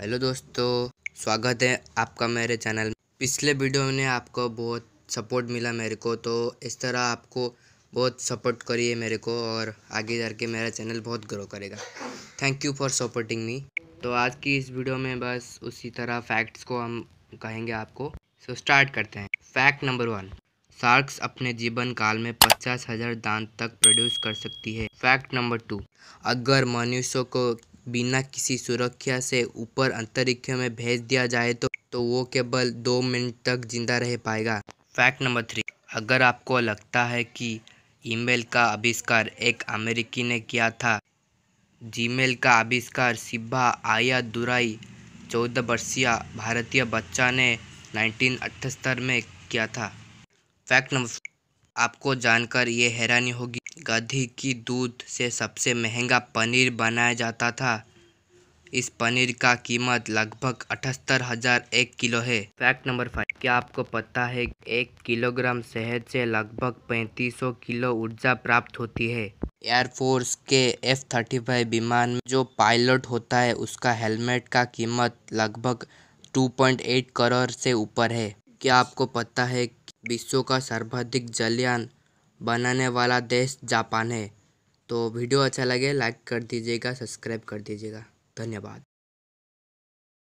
hello दोस्तों स्वागत है आपका मेरे चैनल में पिछले वीडियो में आपको बहुत सपोर्ट मिला मेरे को तो इस तरह आपको बहुत सपोर्ट करिए मेरे को और आगे जा कर मेरा चैनल बहुत ग्रो करेगा thank you for supporting me तो आज की इस वीडियो में बस उसी तरह फैक्ट्स को हम कहेंगे आपको सो so, स्टार्ट करते हैं फैक्ट नंबर वन शार्क्स अपने जीवन काल में पचास हजार दांत तक प्रोड्यूस कर सकती है फैक्ट नंबर टू अगर मनुष्यों को बिना किसी सुरक्षा से ऊपर अंतरिक्ष में भेज दिया जाए तो तो वो केवल दो मिनट तक जिंदा रह पाएगा फैक्ट नंबर थ्री अगर आपको लगता है कि ईमेल का आविष्कार एक अमेरिकी ने किया था जीमेल का आविष्कार सिब्बा आया दुराई चौदह वर्षीय भारतीय बच्चा ने अठहत्तर में किया था फैक्ट नंबर आपको जानकर ये हैरानी होगी गधी की दूध से सबसे महंगा पनीर बनाया जाता था इस पनीर का कीमत लगभग अठहत्तर हजार एक किलो है फैक्ट नंबर फाइव क्या आपको पता है एक किलोग्राम शहद से लगभग पैंतीस किलो ऊर्जा प्राप्त होती है एयरफोर्स के एफ थर्टी फाइव विमान में जो पायलट होता है उसका हेलमेट का कीमत लगभग 2.8 करोड़ से ऊपर है क्या आपको पता है विश्व का सर्वाधिक जलयान बनाने वाला देश जापान है तो वीडियो अच्छा लगे लाइक कर दीजिएगा सब्सक्राइब कर दीजिएगा धन्यवाद